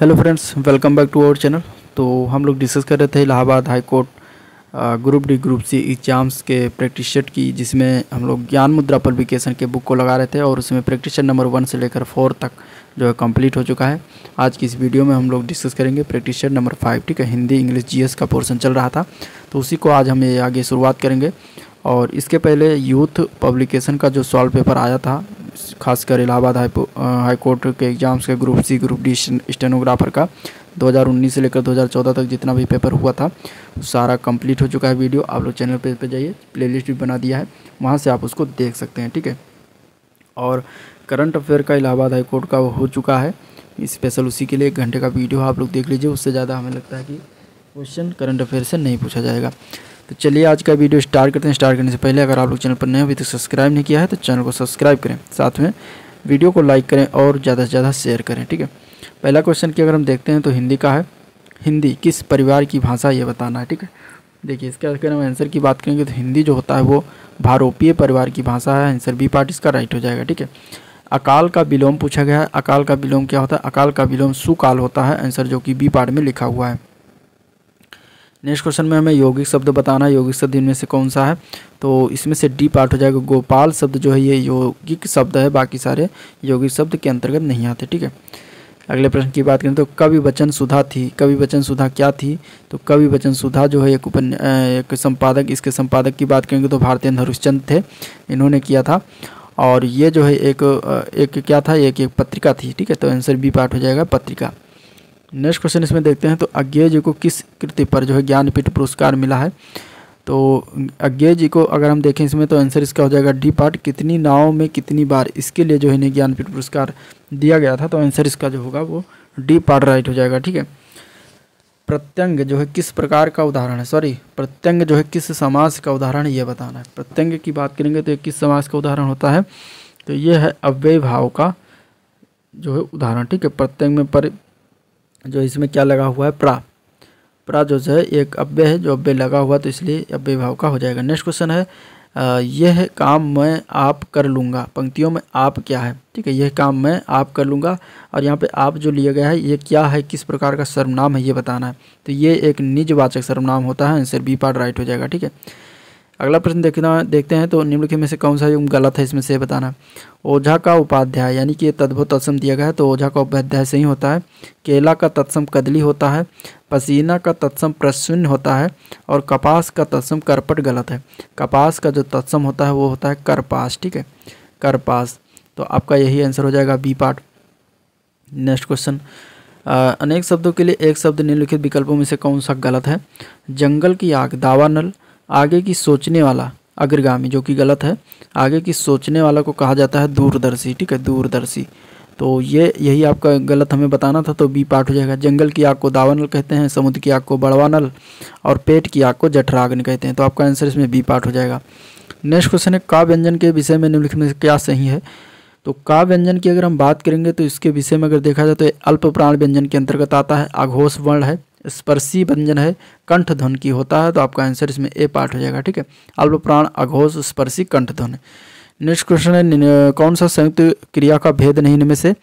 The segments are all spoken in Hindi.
hello friends welcome back to our channel तो हम लोग डिस्कस कर रहे थे Allahabad high court group D group C exams के प्रैक्टिस सेट की जिसमें हम लोग ज्ञान मुद्रा पब्लिकेशन के बुक को लगा रहे थे और उसमें प्रैक्टिस सेट नंबर वन से लेकर फोर तक जो है कंप्लीट हो चुका है आज की इस वीडियो में हम लोग डिस्कस करेंगे प्रैक्टिस सेट नंबर फाइव ठीक है हिंदी इंग्लिश जी का पोर्सन चल रहा था तो उसी को आज हम ये आगे शुरुआत करेंगे और इसके पहले यूथ पब्लिकेशन का जो सॉल्व पेपर आया था खासकर इलाहाबाद हाई कोर्ट के एग्ज़ाम्स के group C group D stenographer का 2019 से लेकर 2014 तक जितना भी पेपर हुआ था सारा कंप्लीट हो चुका है वीडियो आप लोग चैनल पेज पे जाइए प्लेलिस्ट भी बना दिया है वहाँ से आप उसको देख सकते हैं ठीक है और करंट अफेयर का इलाहाबाद हाई कोर्ट का हो चुका है स्पेशल उसी के लिए एक घंटे का वीडियो आप लोग देख लीजिए उससे ज़्यादा हमें लगता है कि क्वेश्चन करंट अफेयर से नहीं पूछा जाएगा तो चलिए आज का वीडियो स्टार्ट करते हैं स्टार्ट करने से पहले अगर आप लोग चैनल पर नए अभी तक सब्सक्राइब नहीं किया है तो चैनल को सब्सक्राइब करें साथ में वीडियो को लाइक करें और ज़्यादा से ज़्यादा शेयर करें ठीक है पहला क्वेश्चन की अगर हम देखते हैं तो हिंदी का है हिंदी किस परिवार की भाषा ये बताना है ठीक है देखिए इसका अगर हम आंसर की बात करेंगे तो हिंदी जो होता है वो भारोपीय परिवार की भाषा है आंसर बी पार्ट इसका राइट हो जाएगा ठीक है अकाल का विलोम पूछा गया है अकाल का विलोम क्या होता है अकाल का विलोम सुकाल होता है आंसर जो कि बी पार्ट में लिखा हुआ है नेक्स्ट क्वेश्चन में हमें यौगिक शब्द बताना है यौगिक शब्द इनमें से कौन सा है तो इसमें से डी पार्ट हो जाएगा गोपाल शब्द जो है ये यौगिक शब्द है बाकी सारे यौगिक शब्द के अंतर्गत नहीं आते ठीक है अगले प्रश्न की बात करें तो कवि वचन सुधा थी कवि बचन सुधा क्या थी तो कवि वचन सुधा जो है एक उपन्या एक संपादक इसके संपादक की बात करेंगे तो भारतीय धरुषचंद थे इन्होंने किया था और ये जो है एक एक क्या था एक एक पत्रिका थी ठीक है तो आंसर बी पार्ट हो जाएगा पत्रिका नेक्स्ट क्वेश्चन इसमें देखते हैं तो अज्ञेय जी को किस कृति पर जो है ज्ञानपीठ पुरस्कार मिला है तो अज्ञेय जी को अगर हम देखें इसमें तो आंसर इसका हो जाएगा डी पार्ट कितनी नाव में कितनी बार इसके लिए जो है इन्हें ज्ञानपीठ पुरस्कार दिया गया था तो आंसर इसका जो होगा वो डी पार्ट राइट हो जाएगा ठीक है प्रत्यंग जो है किस प्रकार का उदाहरण है सॉरी प्रत्यंग जो है किस समाज का उदाहरण ये बताना है प्रत्यंग की बात करेंगे तो किस समाज का उदाहरण होता है तो ये है अव्यय भाव का जो है उदाहरण ठीक है प्रत्यंग में पर जो इसमें क्या लगा हुआ है प्रा प्रा जो है एक अब्बे है जो अब्बे लगा हुआ तो इसलिए अव्य भाव का हो जाएगा नेक्स्ट क्वेश्चन है यह काम मैं आप कर लूँगा पंक्तियों में आप क्या है ठीक है यह काम मैं आप कर लूँगा और यहाँ पे आप जो लिया गया है ये क्या है किस प्रकार का सर्वनाम है ये बताना है तो ये एक निजवाचक सर्वनाम होता है आंसर बी पार्ट राइट हो जाएगा ठीक है अगला प्रश्न देखना देखते हैं तो निम्नलिखित में से कौन सा युग गलत है इसमें से बताना ओझा का उपाध्याय यानी कि तद्भुत तत्सम दिया गया है तो ओझा का उपाध्याय सही होता है केला का तत्सम कदली होता है पसीना का तत्सम प्रसन्न होता है और कपास का तत्सम करपट गलत है कपास का जो तत्सम होता है वो होता है करपास ठीक है करपास तो आपका यही आंसर हो जाएगा बी पार्ट नेक्स्ट क्वेश्चन अनेक शब्दों के लिए एक शब्द निम्नलिखित विकल्पों में से कौन सा गलत है जंगल की आग दावा नल आगे की सोचने वाला अग्रगामी जो कि गलत है आगे की सोचने वाला को कहा जाता है दूरदर्शी ठीक है दूरदर्शी तो ये यही आपका गलत हमें बताना था तो बी पार्ट हो जाएगा जंगल की आग को दावानल कहते हैं समुद्र की आग को बड़वानल और पेट की आग को जठराग्न कहते हैं तो आपका आंसर इसमें बी पार्ट हो जाएगा नेक्स्ट क्वेश्चन है का व्यंजन के विषय में निम्नलिखित में क्या सही है तो का व्यंजन की अगर हम बात करेंगे तो इसके विषय में अगर देखा जाए तो अल्प प्राण व्यंजन के अंतर्गत आता है आघोष वर्ण है स्पर्शी व्यंजन है कंठ ध्वन की होता है तो आपका आंसर इसमें ए पार्ट हो जाएगा ठीक है अल्प प्राण अघोष स्पर्शी कंठ ध्वन नेक्स्ट क्वेश्चन है कौन सा संयुक्त क्रिया का भेद नहीं इनमें से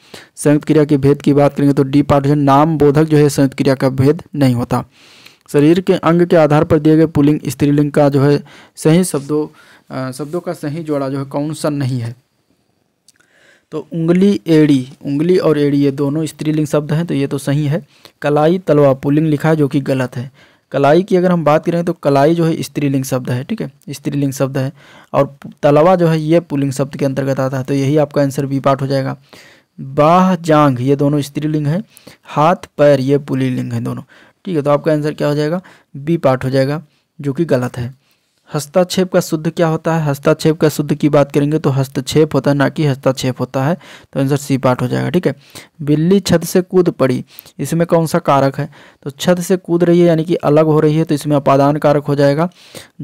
संयुक्त क्रिया के भेद की बात करेंगे तो डी पार्ट जो नाम बोधक जो है संयुक्त क्रिया का भेद नहीं होता शरीर के अंग के आधार पर दिए गए पुलिंग स्त्रीलिंग का जो है सही शब्दों शब्दों का सही जोड़ा जो है कौन सा नहीं है तो उंगली एड़ी उंगली और एड़ी ये दोनों स्त्रीलिंग शब्द हैं तो ये तो सही है कलाई तलवा पुलिंग लिखा है जो कि गलत है कलाई की अगर हम बात करें तो कलाई जो है स्त्रीलिंग शब्द है ठीक है स्त्रीलिंग शब्द है और तलवा जो है ये पुलिंग शब्द के अंतर्गत आता है तो यही आपका आंसर बी पार्ट हो जाएगा बाह जांग ये दोनों स्त्रीलिंग है हाथ पैर ये पुलिंग है दोनों ठीक है तो आपका आंसर क्या हो जाएगा बी पार्ट हो जाएगा जो कि गलत है हस्ताक्षेप का शुद्ध क्या होता है हस्ताक्षेप का शुद्ध की बात करेंगे तो हस्तक्षेप होता है ना कि हस्ताक्षेप होता है तो आंसर सी पार्ट हो जाएगा ठीक है बिल्ली छत से कूद पड़ी इसमें कौन सा कारक है तो छत से कूद रही है यानी कि अलग हो रही है तो इसमें अपादान कारक हो जाएगा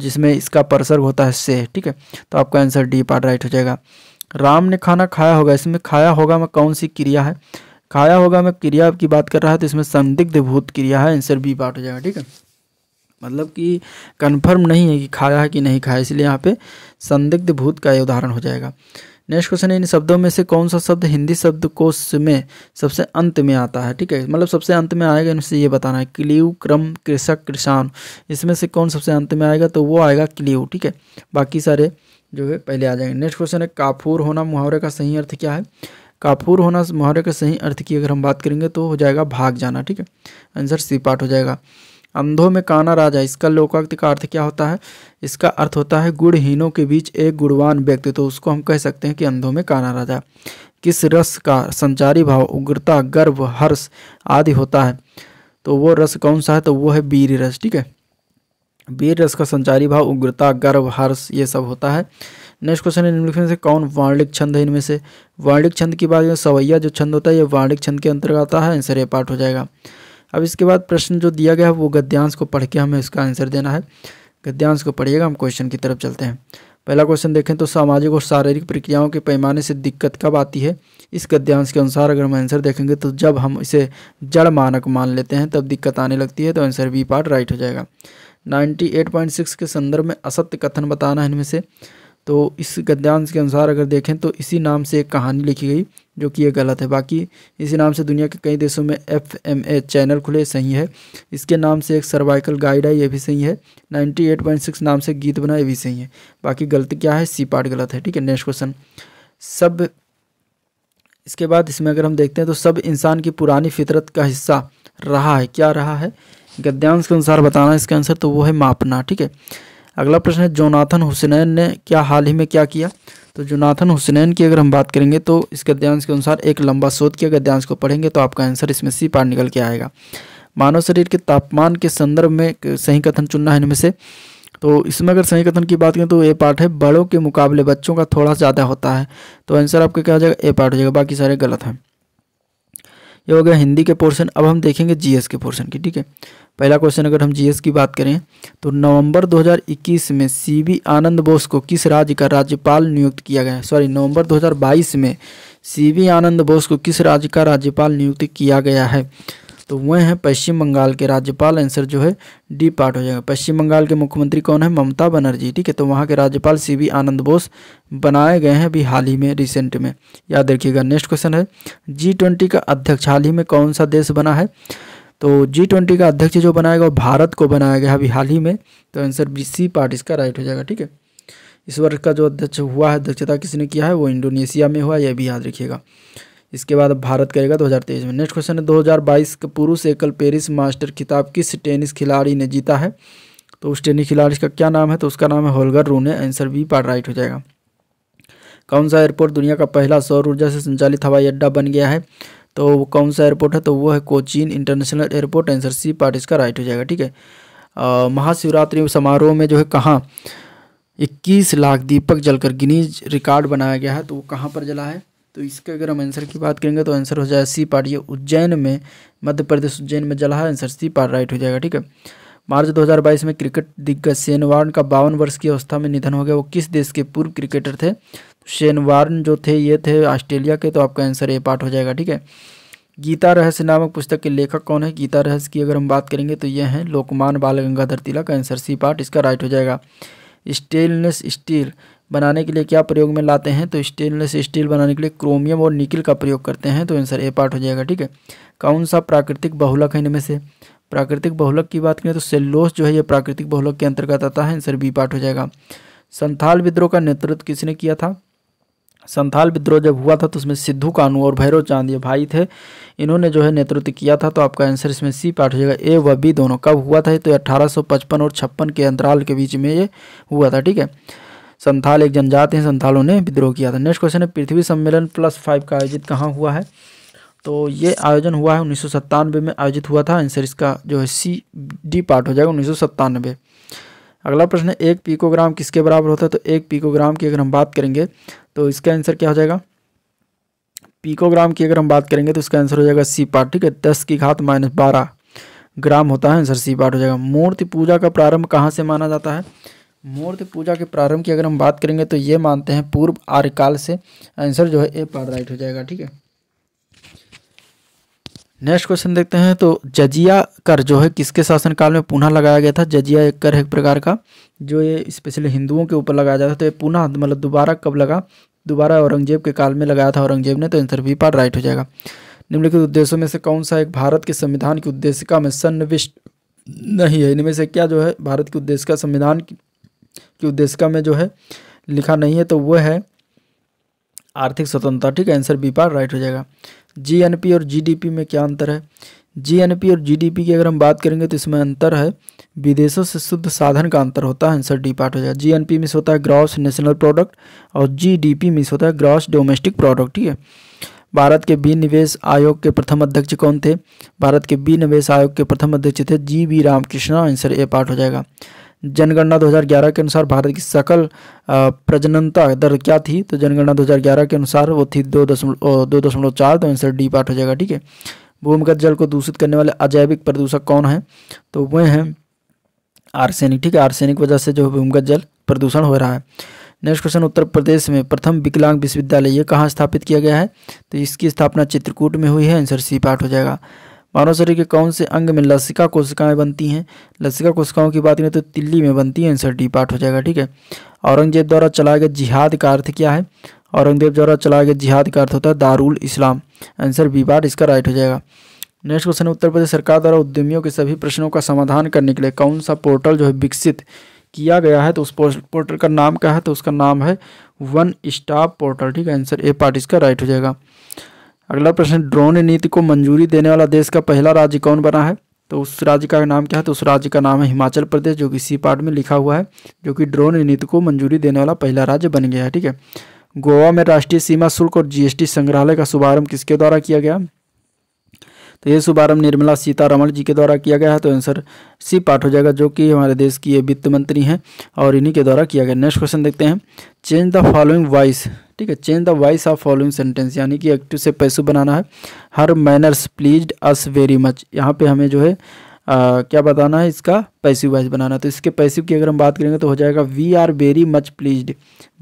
जिसमें इसका प्रसर्ग होता है से ठीक है तो आपका आंसर डी पार्ट राइट हो जाएगा राम ने खाना खाया होगा इसमें खाया होगा में कौन सी क्रिया है खाया होगा मैं क्रिया की बात कर रहा है तो इसमें संदिग्ध भूत क्रिया है आंसर बी पार्ट हो जाएगा ठीक है मतलब कि कंफर्म नहीं है कि खाया है कि नहीं खाया इसलिए यहाँ पे संदिग्ध भूत का यह उदाहरण हो जाएगा नेक्स्ट क्वेश्चन है इन शब्दों में से कौन सा शब्द हिंदी शब्द कोश में सबसे अंत में आता है ठीक है मतलब सबसे अंत में आएगा इनसे ये बताना है क्लियु क्रम कृषक किसान इसमें से कौन सबसे अंत में आएगा तो वो आएगा क्लियू ठीक है बाकी सारे जो है पहले आ जाएंगे नेक्स्ट क्वेश्चन है काफूर होना मुहावरे का सही अर्थ क्या है काफूर होना मुहावरे का सही अर्थ की अगर हम बात करेंगे तो हो जाएगा भाग जाना ठीक है आंसर सी पार्ट हो जाएगा अंधों में काना राजा इसका लोकाक्त का अर्थ क्या होता है इसका अर्थ होता है गुड़हीनों के बीच एक गुणवान व्यक्ति तो उसको हम कह सकते हैं कि अंधों में काना राजा किस रस का संचारी भाव उग्रता गर्व हर्ष आदि होता है तो वो रस कौन सा है तो वो है वीर रस ठीक है वीर रस का संचारी भाव उग्रता गर्व हर्ष ये सब होता है नेक्स्ट क्वेश्चन है निम्नलिखित में से कौन वाणिक छंद है इनमें से वाणिक छंद की बात सवैया जो छंद होता है ये वाणिक छंद के अंतर्गत आता है आंसर ये पार्ट हो जाएगा अब इसके बाद प्रश्न जो दिया गया है वो गद्यांश को पढ़ के हमें इसका आंसर देना है गद्यांश को पढ़िएगा हम क्वेश्चन की तरफ चलते हैं पहला क्वेश्चन देखें तो सामाजिक और शारीरिक प्रक्रियाओं के पैमाने से दिक्कत कब आती है इस गद्यांश के अनुसार अगर हम आंसर देखेंगे तो जब हम इसे जड़ मानक मान लेते हैं तब दिक्कत आने लगती है तो आंसर बी पार्ट राइट हो जाएगा 98.6 के संदर्भ में असत्य कथन बताना है इनमें से तो इस गद्यांश के अनुसार अगर देखें तो इसी नाम से एक कहानी लिखी गई जो कि यह गलत है बाकी इसी नाम से दुनिया के कई देशों में एफ एम ए चैनल खुले सही है इसके नाम से एक सर्वाइकल गाइड है ये भी सही है 98.6 नाम से गीत बना ये भी सही है बाकी गलती क्या है सी पार्ट गलत है ठीक है नेक्स्ट क्वेश्चन सब इसके बाद इसमें अगर हम देखते हैं तो सब इंसान की पुरानी फितरत का हिस्सा रहा है क्या रहा है गद्यांश के अनुसार बताना इसका आंसर तो वो है मापना ठीक है अगला प्रश्न है जोनाथन हुसनैन ने क्या हाल ही में क्या किया तो जोनाथन हुसनैन की अगर हम बात करेंगे तो इस गद्यांश के अनुसार एक लंबा शोध किया गद्यांश को पढ़ेंगे तो आपका आंसर इसमें सी पार निकल के आएगा मानव शरीर के तापमान के संदर्भ में सही कथन चुनना है इनमें से तो इसमें अगर सही कथन की बात करें तो ए पार्ट है बड़ों के मुकाबले बच्चों का थोड़ा ज़्यादा होता है तो आंसर आपका क्या हो जाएगा ए पार्ट हो जाएगा बाकी सारे गलत हैं ये हो गया हिंदी के पोर्शन अब हम देखेंगे जीएस के पोर्शन की ठीक है पहला क्वेश्चन अगर हम जीएस की बात करें तो नवंबर 2021 में सीबी आनंद बोस को किस राज्य का राज्यपाल नियुक्त किया गया सॉरी नवंबर 2022 में सीबी आनंद बोस को किस राज्य का राज्यपाल नियुक्त किया गया है तो वह हैं पश्चिम बंगाल के राज्यपाल आंसर जो है डी पार्ट हो जाएगा पश्चिम बंगाल के मुख्यमंत्री कौन है ममता बनर्जी ठीक है तो वहाँ के राज्यपाल सी बी आनंद बोस बनाए गए हैं अभी हाल ही में रिसेंट में याद रखिएगा नेक्स्ट क्वेश्चन है जी ट्वेंटी का अध्यक्ष हाल ही में कौन सा देश बना है तो जी ट्वेंटी का अध्यक्ष जो बनाएगा वो भारत को बनाया गया अभी हाल ही में तो आंसर बी सी पार्ट इसका राइट हो जाएगा ठीक है इस वर्ष का जो अध्यक्ष हुआ है अध्यक्षता किसने किया है वो इंडोनेशिया में हुआ यह भी याद रखिएगा इसके बाद भारत करेगा 2023 में नेक्स्ट क्वेश्चन है 2022 का पुरुष एकल पेरिस मास्टर खिताब किस टेनिस खिलाड़ी ने जीता है तो उस टेनिस खिलाड़ी का क्या नाम है तो उसका नाम है Holger Rune answer B part right हो जाएगा कौन सा एयरपोर्ट दुनिया का पहला सौर ऊर्जा से संचालित हवाई अड्डा बन गया है तो कौन सा एयरपोर्ट है तो वो है Cochin international airport answer C part इसका राइट हो जाएगा ठीक है महाशिवरात्रि समारोह में जो है कहाँ इक्कीस लाख दीपक जलकर गिनीज रिकॉर्ड बनाया गया है तो वो कहाँ पर जला है तो इसके अगर हम आंसर की बात करेंगे तो आंसर हो जाएगा सी पार्ट ये उज्जैन में मध्य प्रदेश उज्जैन में जला है आंसर सी पार्ट राइट हो जाएगा ठीक है मार्च 2022 में क्रिकेट दिग्गज शेन वार्न का बावन वर्ष की अवस्था में निधन हो गया वो किस देश के पूर्व क्रिकेटर थे शेन तो वार्न जो थे ये थे ऑस्ट्रेलिया के तो आपका आंसर ए पार्ट हो जाएगा ठीक है गीता रहस्य नामक पुस्तक के लेखक कौन है गीता रहस्य की अगर हम बात करेंगे तो ये हैं Lokmanya Bal Gangadhar Tilak answer C part इसका राइट हो जाएगा स्टेनलेस स्टील बनाने के लिए क्या प्रयोग में लाते हैं तो स्टेनलेस स्टील बनाने के लिए क्रोमियम और निकिल का प्रयोग करते हैं तो आंसर ए पार्ट हो जाएगा ठीक है कौन सा प्राकृतिक बहुलक है इनमें से प्राकृतिक बहुलक की बात करें तो सेल्लोस जो है ये प्राकृतिक बहुलक के अंतर्गत आता है आंसर बी पार्ट हो जाएगा संथाल विद्रोह का नेतृत्व किसने किया था संथाल विद्रोह जब हुआ था तो उसमें सिद्धू कानू और भैरव चांद ये भाई थे इन्होंने जो है नेतृत्व किया था तो आपका आंसर इसमें सी पार्ट हो जाएगा ए व बी दोनों कब हुआ था तो 1855 और छप्पन के अंतराल के बीच में ये हुआ था ठीक है संथाल एक जनजाति है संथालों ने विद्रोह किया था नेक्स्ट क्वेश्चन है पृथ्वी सम्मेलन प्लस फाइव का आयोजित कहाँ हुआ है तो ये आयोजन हुआ है उन्नीस में आयोजित हुआ था आंसर इसका जो है सी डी पार्ट हो जाएगा उन्नीस अगला प्रश्न है एक पीकोग्राम किसके बराबर होता है तो एक पीकोग्राम की अगर हम बात करेंगे तो इसका आंसर क्या हो जाएगा पीकोग्राम की अगर हम बात करेंगे तो इसका आंसर हो जाएगा सी पार्ट ठीक है दस की घात माइनस बारह ग्राम होता है आंसर सी पार्ट हो जाएगा मूर्ति पूजा का प्रारंभ कहाँ से माना जाता है मूर्ति पूजा के प्रारंभ की अगर हम बात करेंगे तो ये मानते हैं पूर्व आर्यकाल से आंसर जो है ए पार राइट हो जाएगा ठीक है नेक्स्ट क्वेश्चन देखते हैं तो जजिया कर जो है किसके शासनकाल में पुनः लगाया गया था जजिया एक कर एक प्रकार का जो ये स्पेशली हिंदुओं के ऊपर लगाया जाता था तो ये पुनः मतलब दोबारा कब लगा दोबारा औरंगजेब के काल में लगाया था औरंगजेब ने तो आंसर भी पार राइट हो जाएगा निम्नलिखित उद्देश्यों में से कौन सा एक भारत के संविधान की उद्देशिका में सन्निविष्ट नहीं है इनमें से क्या जो है भारत की उद्देश्य संविधान की कि उद्देशिका में जो है लिखा नहीं है तो वह है आर्थिक स्वतंत्रता ठीक है आंसर बी पार राइट हो जाएगा जीएनपी और जीडीपी में क्या अंतर है जीएनपी और जीडीपी की अगर हम बात करेंगे तो इसमें अंतर है विदेशों से शुद्ध साधन का अंतर होता है आंसर डी पार्ट हो जाएगा जीएनपी मिस होता है ग्रॉस नेशनल प्रोडक्ट और जीडीपी मिस होता है ग्रॉस डोमेस्टिक प्रोडक्ट ठीक है भारत के विनिवेश आयोग के प्रथम अध्यक्ष कौन थे भारत के विनिवेश आयोग के प्रथम अध्यक्ष थे G V Ramakrishna answer A part हो जाएगा जनगणना 2011 के अनुसार भारत की सकल प्रजननता दर क्या थी तो जनगणना 2011 के अनुसार वो थी दो दशमलव दो दशमलव चार तो आंसर डी पार्ट हो जाएगा ठीक है भूमिगत जल को दूषित करने वाले अजैविक प्रदूषक कौन है तो वे हैं आर्सेनिक ठीक है आर्सेनिक वजह से जो भूमिगत जल प्रदूषण हो रहा है नेक्स्ट क्वेश्चन उत्तर प्रदेश में प्रथम विकलांग विश्वविद्यालय ये कहाँ स्थापित किया गया है तो इसकी स्थापना चित्रकूट में हुई है आंसर सी पार्ट हो जाएगा मानव शरीर के कौन से अंग में लसिका कोशिकाएं बनती हैं लसिका कोशिकाओं की बात करें तो तिल्ली में बनती है आंसर डी पार्ट हो जाएगा ठीक है औरंगजेब द्वारा चलाया गया जिहाद का अर्थ क्या है औरंगजेब द्वारा चलाया गया जिहाद का अर्थ होता है दारुल इस्लाम आंसर बी पार्ट इसका राइट हो जाएगा नेक्स्ट क्वेश्चन है उत्तर प्रदेश सरकार द्वारा उद्यमियों के सभी प्रश्नों का समाधान करने के लिए कौन सा पोर्टल जो है विकसित किया गया है तो उस पोर्टल का नाम क्या है तो उसका नाम है वन स्टॉप पोर्टल ठीक है आंसर ए पार्ट इसका राइट हो जाएगा अगला प्रश्न ड्रोन नीति को मंजूरी देने वाला देश का पहला राज्य कौन बना है तो उस राज्य का नाम क्या है तो उस राज्य का नाम है हिमाचल प्रदेश जो कि सी पार्ट में लिखा हुआ है जो कि ड्रोन नीति को मंजूरी देने वाला पहला राज्य बन गया है ठीक है गोवा में राष्ट्रीय सीमा शुल्क और जीएसटी संग्रहालय का शुभारंभ किसके द्वारा किया गया तो ये शुभारंभ निर्मला सीतारमण जी के द्वारा किया गया है तो आंसर सी पाठ हो जाएगा जो कि हमारे देश की ये वित्त मंत्री हैं और इन्हीं के द्वारा किया गया नेक्स्ट क्वेश्चन देखते हैं चेंज द फॉलोइंग वाइस ठीक है change the voice of following sentence यानी कि एक्टिव से पैसू बनाना है her manners please us very much यहाँ पे हमें जो है आ, क्या बताना है इसका पैसिव वाइज बनाना तो इसके पैसिव की अगर हम बात करेंगे तो हो जाएगा we are very much please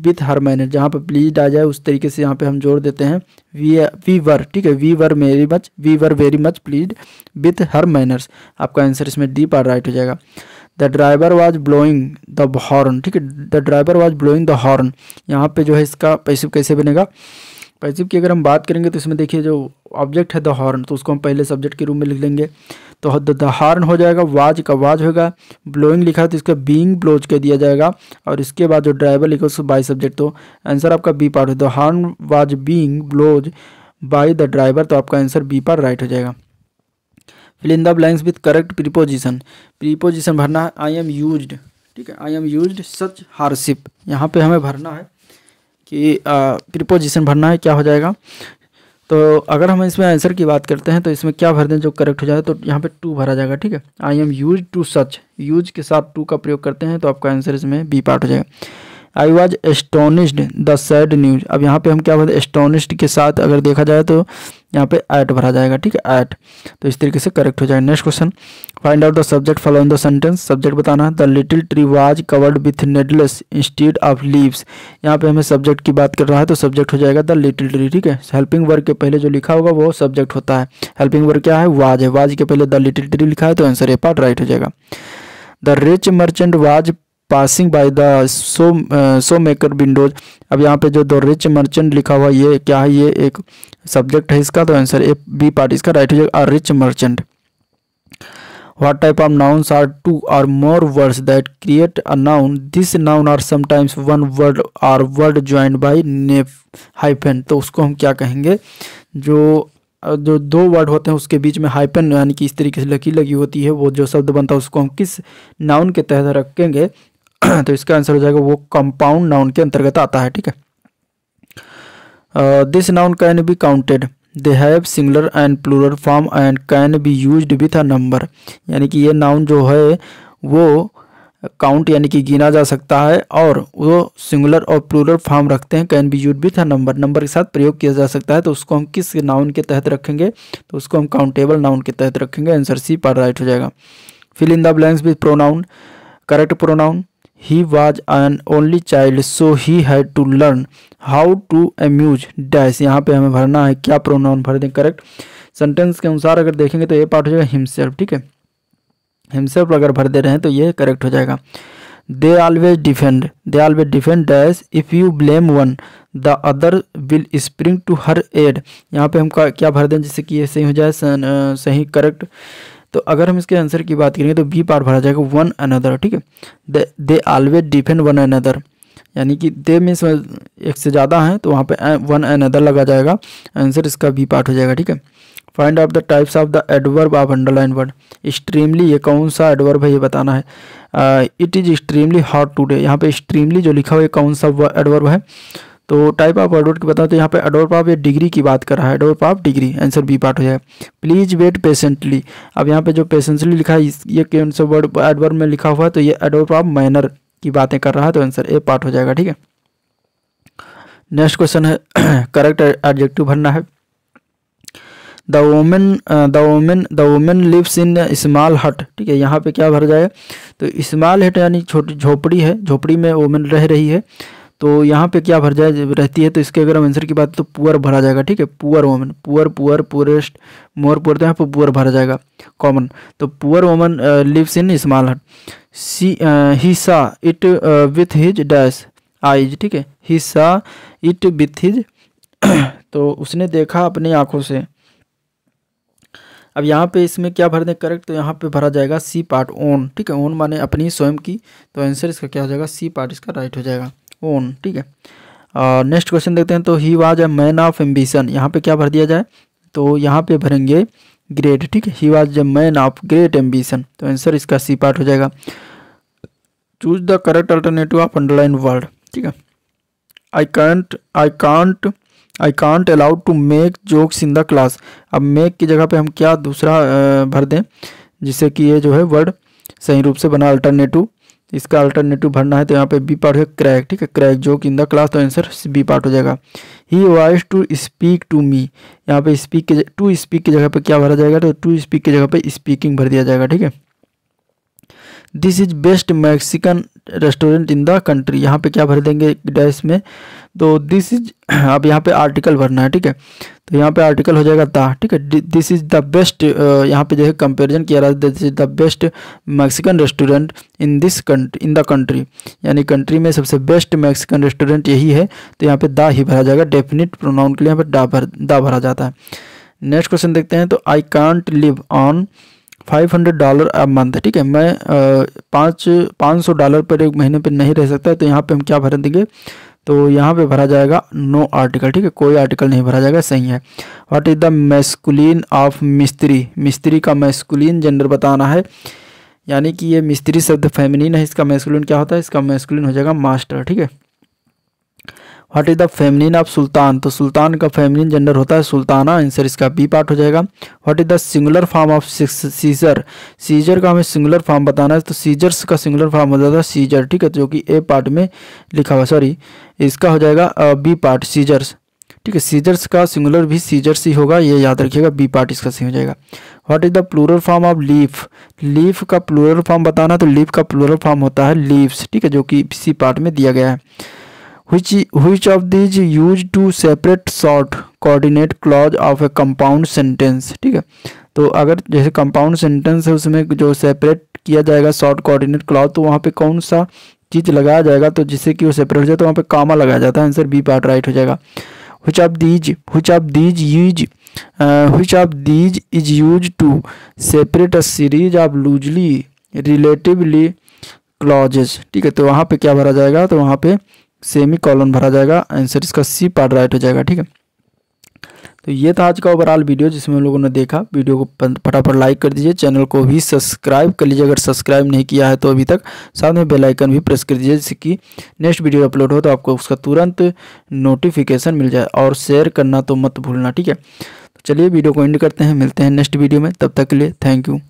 with her manner जहाँ पर प्लीज आ जाए उस तरीके से यहाँ पे हम जोड़ देते हैं वी वी वर ठीक है we were very much we were very much please with her manners आपका आंसर इसमें डी पार राइट हो जाएगा the driver was blowing the horn ठीक है the driver was blowing the horn यहाँ पे जो है इसका पैसिव कैसे बनेगा पैसिव की अगर हम बात करेंगे तो इसमें देखिए जो ऑब्जेक्ट है द हॉर्न तो उसको हम पहले सब्जेक्ट के रूप में लिख लेंगे तो द हॉर्न हो जाएगा वाज का वाज होगा ब्लोइंग लिखा है तो इसका बींग ब्लोज कर दिया जाएगा और इसके बाद जो ड्राइवर लिखा उसको बाई सब्जेक्ट तो आंसर आपका बी पार्ट है the horn was being blows by the driver तो आपका आंसर बी पार्ट राइट हो जाएगा fill in the blanks with correct preposition preposition भरना है आई एम यूज ठीक है I am use such hardship यहाँ पे हमें भरना है कि प्रीपोजिशन भरना है क्या हो जाएगा तो अगर हम इसमें आंसर की बात करते हैं तो इसमें क्या भर दें जो करेक्ट हो जाए तो यहाँ पे टू भरा जाएगा ठीक है I am use to such use के साथ टू का प्रयोग करते हैं तो आपका आंसर इसमें बी पार्ट हो जाएगा I was astonished the sad news अब यहाँ पे हम क्या बोलते हैं एस्टोनिश्ड के साथ अगर देखा जाए तो यहाँ पे ऐट भरा जाएगा ठीक है ऐट तो इस तरीके से करेक्ट हो जाएगा next question find out the subject follow in the sentence subject बताना the little tree was covered with needles instead of leaves यहाँ पे हमें सब्जेक्ट की बात कर रहा है तो सब्जेक्ट हो जाएगा द लिटिल ट्री ठीक है हेल्पिंग वर्ग के पहले जो लिखा होगा वो सब्जेक्ट होता है हेल्पिंग वर्ग क्या है वाज है वाज के पहले द लिटिल ट्री लिखा है तो आंसर ए पार्ट राइट हो जाएगा the rich merchant was passing by the so so maker windows अब यहाँ पे जो द रिच मर्चेंट लिखा हुआ ये क्या है ये एक सब्जेक्ट है इसका तो आंसर ए बी पार्ट इसका राइट हो जाएगा rich merchant type of of or two or more words that create a noun this noun are are one word or word join by ने hyphen तो उसको हम क्या कहेंगे जो जो दो वर्ड होते हैं उसके बीच में हाइपन यानी कि इस तरीके से लकी लगी होती है वो जो शब्द बनता है उसको हम किस नाउन के तहत रखेंगे तो इसका आंसर हो जाएगा वो कंपाउंड नाउन के अंतर्गत आता है ठीक है this noun can be counted they have singular and plural form and can be use with a number यानी कि ये नाउन जो है वो काउंट यानी कि गिना जा सकता है और वो सिंगुलर और प्लूरल फॉर्म रखते हैं can be use with a number number के साथ प्रयोग किया जा सकता है तो उसको हम किस नाउन के तहत रखेंगे तो उसको हम काउंटेबल नाउन के तहत रखेंगे आंसर सी पर राइट हो जाएगा fill in the blanks with pronoun correct pronoun he was an only child so he had to learn how to amuse dash यहाँ पे हमें भरना है क्या प्रोनाउन भर दें करेक्ट सेंटेंस के अनुसार अगर देखेंगे तो ये पार्ट हो जाएगा हिमसेल्फ ठीक है हिमसेल्फ अगर भर दे रहे हैं तो ये करेक्ट हो जाएगा they always defend they always defend dash if you blame one the other will spring to her aid यहाँ पे हम क्या भर दें जैसे कि ये सही हो जाए सही करेक्ट तो अगर हम इसके आंसर की बात करेंगे तो बी पार्ट भरा जाएगा वन अनदर ठीक है they always defend one another यानी कि दे में एक से ज़्यादा हैं तो वहाँ पे वन अनदर लगा जाएगा आंसर इसका बी पार्ट हो जाएगा ठीक है find out the types of the adverb of underline word extremely ये कौन सा एडवर्ब है ये बताना है it is extremely hot today यहाँ पे स्ट्रीमली जो लिखा हुआ है कौन सा एडवर्ब है तो टाइप ऑफ अडोट की बताओ तो यहाँ पे अडोर पाप या डिग्री की बात कर रहा है अडोर पाप डिग्री आंसर बी पार्ट हो जाए प्लीज वेट पेशेंटली अब यहाँ पे जो पेशेंटली लिखा है ये कौन सा वर्ड एडवर्ड में लिखा हुआ है तो ये अडोर पाप मैनर की बातें कर रहा है तो आंसर ए पार्ट हो जाएगा ठीक है नेक्स्ट क्वेश्चन है करेक्ट एडजेक्टिव भरना है the women the women the women lives in small hut ठीक है यहाँ पे क्या भर जाए तो स्मॉल हट यानी छोटी झोपड़ी है झोपड़ी में वोमेन रह रही है तो यहाँ पे क्या भर जाए रहती है तो इसके अगर हम आंसर की बात तो पुअर भरा जाएगा ठीक है poor woman poor poor poorest more poor तो यहाँ पर पुअर भरा जाएगा कॉमन तो poor woman lives in small hut C he saw it with his dash eyes ठीक है ही सा इट विथ हिज तो उसने देखा अपनी आंखों से अब यहाँ पे इसमें क्या भर दें करेक्ट तो यहाँ पे भरा जाएगा सी पार्ट ओन ठीक है ओन माने अपनी स्वयं की तो आंसर इसका क्या हो जाएगा सी पार्ट इसका राइट हो जाएगा ओन ठीक है नेक्स्ट क्वेश्चन देखते हैं तो he was a man of ambition यहाँ पे क्या भर दिया जाए तो यहाँ पे भरेंगे ग्रेट ठीक है he was a man of great ambition तो आंसर इसका सी पार्ट हो जाएगा choose the correct alternative of underline word ठीक है I can't I can't I can't allowed to make jokes in the class अब मेक की जगह पे हम क्या दूसरा भर दें जिससे कि ये जो है वर्ड सही रूप से बना अल्टरनेटिव इसका अल्टरनेटिव भरना है तो यहाँ पे बी पार्ट है क्रैक ठीक है क्रैक जो कि इन द क्लास तो आंसर बी पार्ट हो जाएगा he voice to speak to me यहाँ पे स्पीक के टू स्पीक की जगह पे क्या भरा जाएगा तो टू स्पीक की जगह पे स्पीकिंग भर दिया जाएगा ठीक है this is best Mexican restaurant in the country यहाँ पे क्या भर देंगे डैश में तो दिस इज अब यहाँ पे आर्टिकल भरना है ठीक है तो यहाँ पे आर्टिकल हो जाएगा दा ठीक है दिस इज द बेस्ट यहाँ पे जो है कंपेरिजन किया रहा है this is the best Mexican restaurant in this country in the country यानी कंट्री में सबसे बेस्ट मैक्सिकन रेस्टोरेंट यही है तो यहाँ पे दा ही भरा जाएगा डेफिनेट प्रोनाउन के लिए यहाँ पे डा भर दा भरा जाता है नेक्स्ट क्वेश्चन देखते हैं तो I can't live on five hundred dollar a month ठीक है मैं पाँच पाँच सौ डॉलर पर एक महीने पर नहीं रह सकता तो यहाँ पर हम क्या भर देंगे तो यहाँ पे भरा जाएगा नो आर्टिकल ठीक है कोई आर्टिकल नहीं भरा जाएगा सही है what is the masculine of mistress mistress का मैस्कुलिन जेंडर बताना है यानी कि ये मिस्त्री शब्द फेमिनिन है इसका मैस्कुलिन क्या होता है इसका मैस्कुलिन हो जाएगा मास्टर ठीक है what is the feminine of sultan तो सुल्तान का फेमिनिन जेंडर होता है सुल्ताना आंसर इसका बी पार्ट हो जाएगा what is the singular form of scissor scissor का हमें सिंगुलर फॉर्म बताना है तो सीजर्स का सिंगुलर फॉर्म हो जाता है सीजर ठीक है जो कि ए पार्ट में लिखा हुआ सॉरी इसका हो जाएगा बी पार्ट सीजर्स ठीक है सीजर्स का सिंगुलर भी सीजर्स ही होगा ये याद रखिएगा बी पार्ट इसका सही हो जाएगा what is the plural form of leaf leaf का प्लूरल फॉर्म बताना तो लीफ का प्लूरल फॉर्म होता है लीव्स ठीक है जो कि सी पार्ट में दिया गया है which which of these used to separate short coordinate clause of a compound sentence ठीक है तो अगर जैसे कंपाउंड सेंटेंस है उसमें जो सेपरेट किया जाएगा शॉर्ट कोऑर्डिनेट क्लॉज तो वहाँ पे कौन सा चीज़ लगाया जाएगा तो जिससे कि वो सेपरेट हो जाए तो वहाँ पे कामा लगाया जाता है आंसर बी पार्ट राइट हो जाएगा which of these which of these use uh, which of these is used to separate a series of loosely relatively clauses ठीक है तो वहाँ पे क्या भरा जाएगा तो वहाँ पे सेमी कॉलन भरा जाएगा आंसर इसका सी पार्ट राइट हो जाएगा ठीक है तो ये था आज का ओवरऑल वीडियो जिसमें हम लोगों ने देखा वीडियो को फटाफट लाइक कर दीजिए चैनल को भी सब्सक्राइब कर लीजिए अगर सब्सक्राइब नहीं किया है तो अभी तक साथ में बेल आइकन भी प्रेस कर दीजिए जिससे कि नेक्स्ट वीडियो अपलोड हो तो आपको उसका तुरंत नोटिफिकेशन मिल जाए और शेयर करना तो मत भूलना ठीक है तो चलिए वीडियो को एंड करते हैं मिलते हैं नेक्स्ट वीडियो में तब तक के लिए थैंक यू